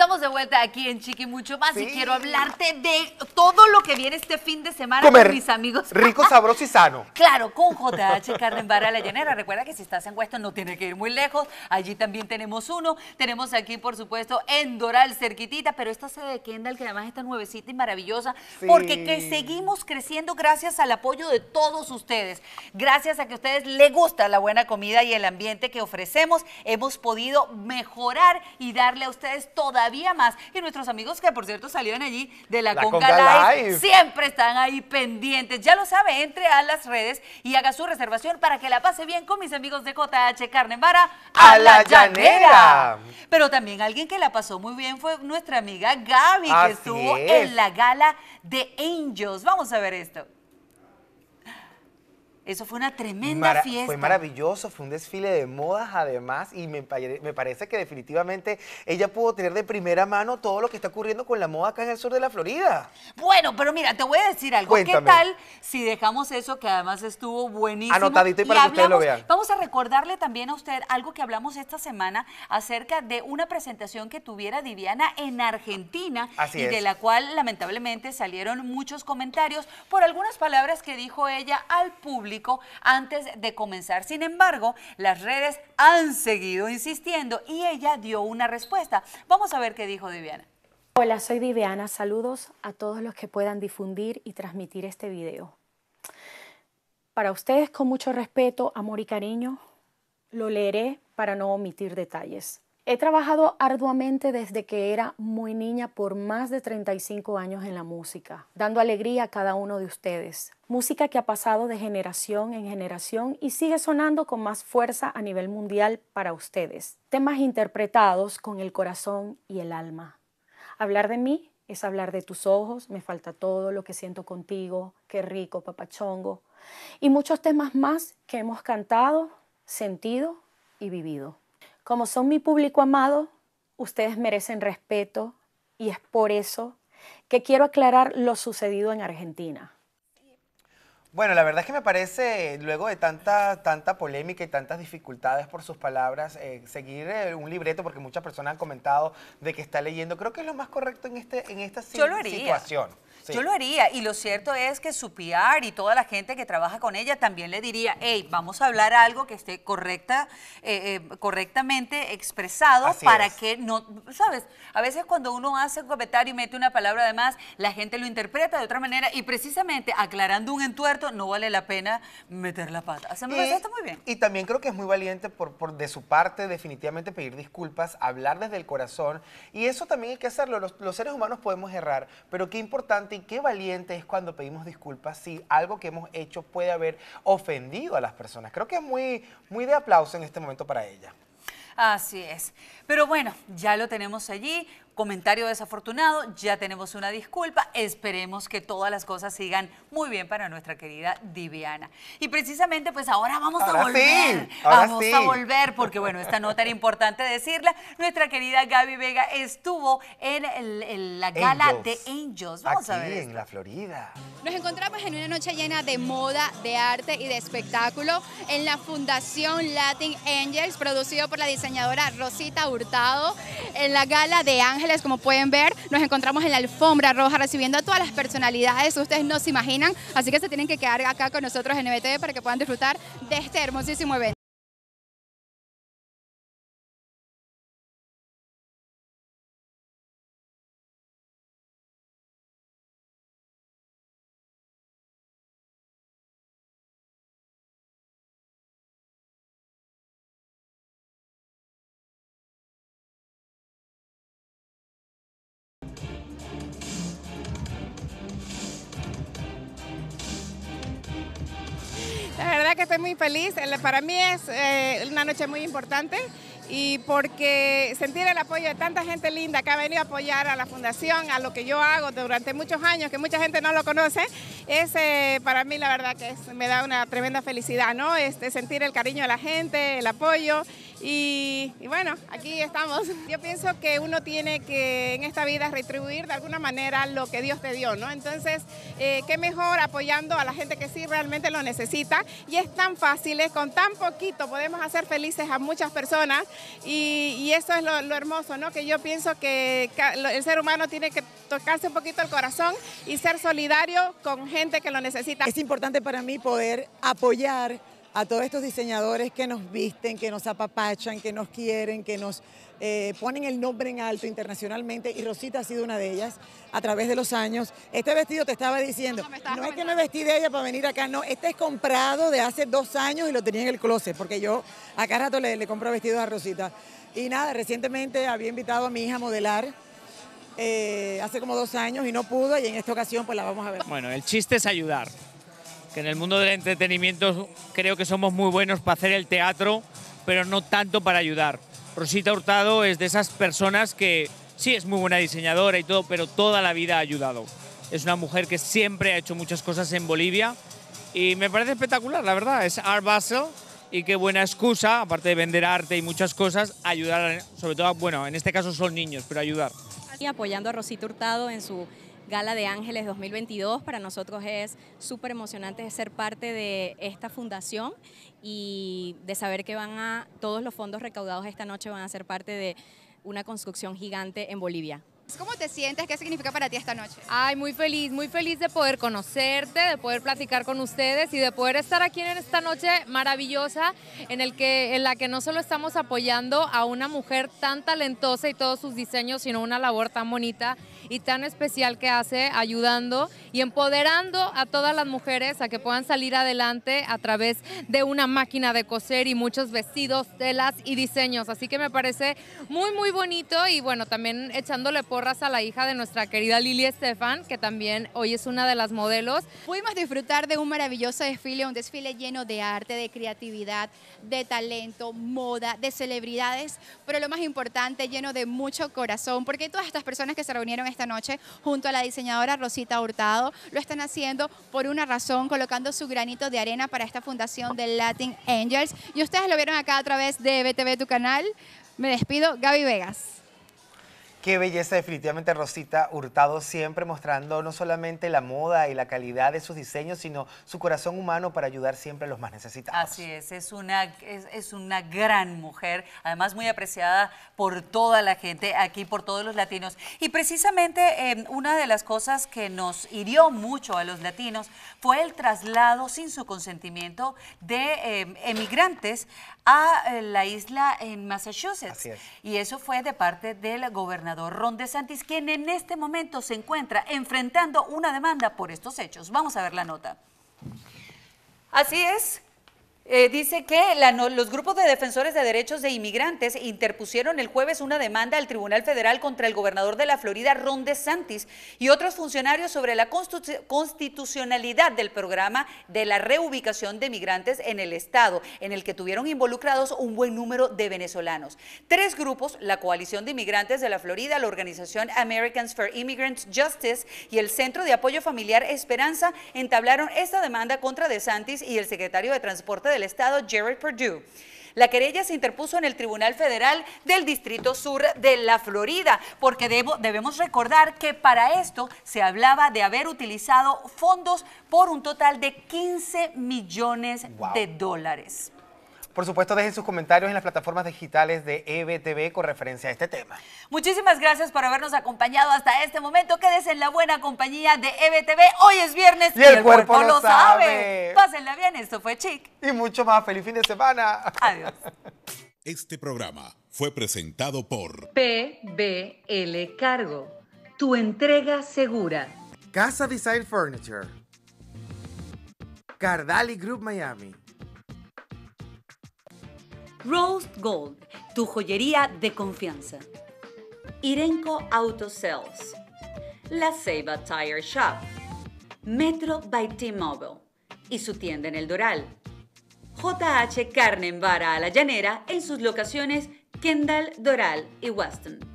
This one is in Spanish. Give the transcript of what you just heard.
estamos de vuelta aquí en Chiqui Mucho Más y quiero hablarte de todo lo que viene este fin de semana con mis amigos. rico, sabroso y sano. Claro, con JH Carne Barra La Llanera. Recuerda que si estás en Weston no tiene que ir muy lejos. Allí también tenemos uno. Tenemos aquí, por supuesto, en Doral, cerquitita, pero esta sede de Kendall que además está nuevecita y maravillosa porque que seguimos creciendo gracias al apoyo de todos ustedes. Gracias a que a ustedes les gusta la buena comida y el ambiente que ofrecemos, hemos podido mejorar y darle a ustedes todavía más. Y nuestros amigos que, por cierto, salieron allí de la, Conga, Live, siempre están ahí pendientes. Ya lo sabe, entre a las redes y haga su reservación para que la pase bien con mis amigos de JH Carne Vara a, la, llanera. Pero también alguien que la pasó muy bien fue nuestra amiga Gaby, que estuvo en la gala de Angels. Vamos a ver esto. Eso fue una tremenda fiesta. Fue maravilloso, fue un desfile de modas además y me, parece que definitivamente ella pudo tener de primera mano todo lo que está ocurriendo con la moda acá en el sur de la Florida. Bueno, pero mira, te voy a decir algo. ¿Qué tal si dejamos eso que además estuvo buenísimo? Anotadito y para que ustedes lo vean. Vamos a recordarle también a usted algo que hablamos esta semana acerca de una presentación que tuviera Diviana en Argentina y de la cual lamentablemente salieron muchos comentarios por algunas palabras que dijo ella al público antes de comenzar. Sin embargo, las redes han seguido insistiendo y ella dio una respuesta. Vamos a ver qué dijo Viviana. Hola, soy Viviana. Saludos a todos los que puedan difundir y transmitir este video. Para ustedes, con mucho respeto, amor y cariño, lo leeré para no omitir detalles. He trabajado arduamente desde que era muy niña por más de 35 años en la música, dando alegría a cada uno de ustedes. Música que ha pasado de generación en generación y sigue sonando con más fuerza a nivel mundial para ustedes. Temas interpretados con el corazón y el alma. Hablar de mí es hablar de tus ojos, me falta todo lo que siento contigo, qué rico, papachongo, y muchos temas más que hemos cantado, sentido y vivido. Como son mi público amado, ustedes merecen respeto y es por eso que quiero aclarar lo sucedido en Argentina. Bueno, la verdad es que me parece, luego de tanta, tanta polémica y tantas dificultades por sus palabras, eh, seguir eh, un libreto, porque muchas personas han comentado de que está leyendo, creo que es lo más correcto en, este, en esta Yo lo haría. situación. Yo lo haría y lo cierto es que su PR y toda la gente que trabaja con ella también le diría, hey, vamos a hablar algo que esté correcta, eh, eh, correctamente expresado para que no, sabes, a veces cuando uno hace un comentario y mete una palabra más, la gente lo interpreta de otra manera y precisamente aclarando un entuerto no vale la pena meter la pata. Hacemos me está muy bien. Y también creo que es muy valiente por, por de su parte definitivamente pedir disculpas, hablar desde el corazón y eso también hay que hacerlo. los seres humanos podemos errar, pero qué importante qué valiente es cuando pedimos disculpas si algo que hemos hecho puede haber ofendido a las personas. Creo que es muy, muy de aplauso en este momento para ella. Así es. Pero bueno, ya lo tenemos allí comentario desafortunado, ya tenemos una disculpa, esperemos que todas las cosas sigan muy bien para nuestra querida Diviana. Y precisamente pues ahora vamos a volver, vamos a volver, porque bueno, esta nota era importante decirla, nuestra querida Gaby Vega estuvo en, la gala de Angels, vamos a ver. en la Florida. Nos encontramos en una noche llena de moda, de arte y de espectáculo en la Fundación Latin Angels, producido por la diseñadora Rosita Hurtado, en la gala de Ángel como pueden ver, nos encontramos en la alfombra roja recibiendo a todas las personalidades. Ustedes no se imaginan, así que se tienen que quedar acá con nosotros en NBT para que puedan disfrutar de este hermosísimo evento. que estoy muy feliz. Eh, para mí es eh, una noche muy importante y porque sentir el apoyo de tanta gente linda que ha venido a apoyar a la fundación, a lo que yo hago durante muchos años, que mucha gente no lo conoce, es eh, para mí la verdad que me da una tremenda felicidad, ¿no? Este, sentir el cariño de la gente, el apoyo y, bueno, aquí estamos. Yo pienso que uno tiene que en esta vida retribuir de alguna manera lo que Dios te dio, ¿no? Entonces, eh, qué mejor apoyando a la gente que sí realmente lo necesita. Y es tan fácil, ¿eh? con tan poquito podemos hacer felices a muchas personas. Y, eso es lo, lo, hermoso, ¿no? Que yo pienso que el ser humano tiene que tocarse un poquito el corazón y ser solidario con gente que lo necesita. Es importante para mí poder apoyar a todos estos diseñadores que nos visten, que nos apapachan, que nos quieren, que nos eh, ponen el nombre en alto internacionalmente y Rosita ha sido una de ellas a través de los años. Este vestido te estaba diciendo, no, es que me vestí de ella para venir acá, no, este es comprado de hace dos años y lo tenía en el closet, porque yo acá rato le, compro vestidos a Rosita. Y nada, recientemente había invitado a mi hija a modelar. Eh, hace como dos años y no pudo y en esta ocasión pues la vamos a ver. Bueno, el chiste es ayudar que en el mundo del entretenimiento creo que somos muy buenos para hacer el teatro, pero no tanto para ayudar. Rosita Hurtado es de esas personas que sí es muy buena diseñadora y todo, pero toda la vida ha ayudado. Es una mujer que siempre ha hecho muchas cosas en Bolivia y me parece espectacular, la verdad. Es Art Basel y qué buena excusa, aparte de vender arte y muchas cosas, ayudar, sobre todo, bueno, en este caso son niños, pero ayudar. Y apoyando a Rosita Hurtado en su Gala de Ángeles 2022. Para nosotros es súper emocionante ser parte de esta fundación y de saber que van a, todos los fondos recaudados esta noche van a ser parte de una construcción gigante en Bolivia. ¿Cómo te sientes? ¿Qué significa para ti esta noche? Ay, muy feliz, muy feliz de poder conocerte, de poder platicar con ustedes y de poder estar aquí en esta noche maravillosa en, el que, en la que no solo estamos apoyando a una mujer tan talentosa y todos sus diseños, sino una labor tan bonita y tan especial que hace ayudando y empoderando a todas las mujeres a que puedan salir adelante a través de una máquina de coser y muchos vestidos, telas y diseños. Así que me parece muy, muy bonito y bueno, también echándole porras a la hija de nuestra querida Lili Estefan, que también hoy es una de las modelos. Pudimos disfrutar de un maravilloso desfile, un desfile lleno de arte, de creatividad, de talento, moda, de celebridades, pero lo más importante, lleno de mucho corazón, porque todas estas personas que se reunieron este esta noche junto a la diseñadora Rosita Hurtado. Lo están haciendo por una razón, colocando su granito de arena para esta fundación de Latin Angels. Y ustedes lo vieron acá a través de BTV, tu canal. Me despido, Gaby Vegas. Qué belleza definitivamente Rosita Hurtado siempre mostrando no solamente la moda y la calidad de sus diseños, sino su corazón humano para ayudar siempre a los más necesitados. Así es, es una, es, una gran mujer, además muy apreciada por toda la gente aquí, por todos los latinos. Y precisamente em, una de las cosas que nos hirió mucho a los latinos fue el traslado sin su consentimiento de em, emigrantes a eh, la isla en Massachusetts. Y eso fue de parte del gobernador Ronde Santis, quien en este momento se encuentra enfrentando una demanda por estos hechos. Vamos a ver la nota. Así es, eh, dice que los grupos de defensores de derechos de inmigrantes interpusieron el jueves una demanda al Tribunal Federal contra el gobernador de la Florida, Ron DeSantis, y otros funcionarios sobre la constitucionalidad del programa de la reubicación de migrantes en el Estado, en el que tuvieron involucrados un buen número de venezolanos. Tres grupos, la Coalición de Inmigrantes de la Florida, la organización Americans for Immigrants Justice y el Centro de Apoyo Familiar Esperanza, entablaron esta demanda contra DeSantis y el secretario de Transporte de Estado, jerry Perdue. La querella se interpuso en el Tribunal Federal del Distrito Sur de la Florida, porque debemos recordar que para esto se hablaba de haber utilizado fondos por un total de 15 millones de dólares. Por supuesto, dejen sus comentarios en las plataformas digitales de EBTV con referencia a este tema. Muchísimas gracias por habernos acompañado hasta este momento. Quédese en la buena compañía de EBTV. Hoy es viernes y, el, cuerpo, lo sabe. Pásenla bien, esto fue Chic. Y mucho más. Feliz fin de semana. Adiós. Este programa fue presentado por PBL Cargo, tu entrega segura. Casa Design Furniture. Cardali Group Miami. Roast Gold, tu joyería de confianza. Irenco Auto Sales. La Ceiba Tire Shop. Metro by T-Mobile y su tienda en el Doral. JH Carne en Vara a la Llanera en sus locaciones Kendall, Doral y Weston.